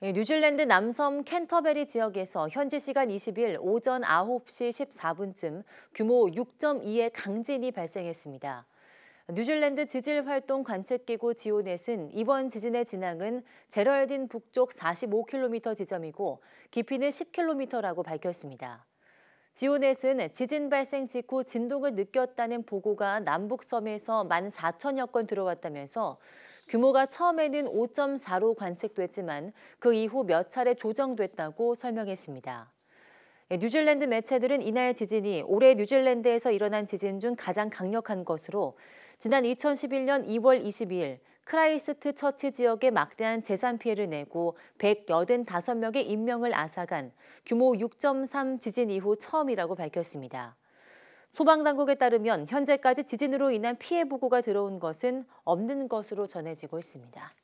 네, 뉴질랜드 남섬 켄터베리 지역에서 현지 시간 20일 오전 9시 14분쯤 규모 6.2의 강진이 발생했습니다. 뉴질랜드 지질 활동 관측기구 지오넷은 이번 지진의 진앙은 제럴딘 북쪽 45km 지점이고 깊이는 10km라고 밝혔습니다. 지오넷은 지진 발생 직후 진동을 느꼈다는 보고가 남북섬에서 1 4 0 0 0여건 들어왔다면서 규모가 처음에는 5.4로 관측됐지만 그 이후 몇 차례 조정됐다고 설명했습니다. 예, 뉴질랜드 매체들은 이날 지진이 올해 뉴질랜드에서 일어난 지진 중 가장 강력한 것으로 지난 2011년 2월 22일 크라이스트 처치 지역에 막대한 재산 피해를 내고 185명의 인명을 앗아간 규모 6.3 지진 이후 처음이라고 밝혔습니다. 소방당국에 따르면 현재까지 지진으로 인한 피해 보고가 들어온 것은 없는 것으로 전해지고 있습니다.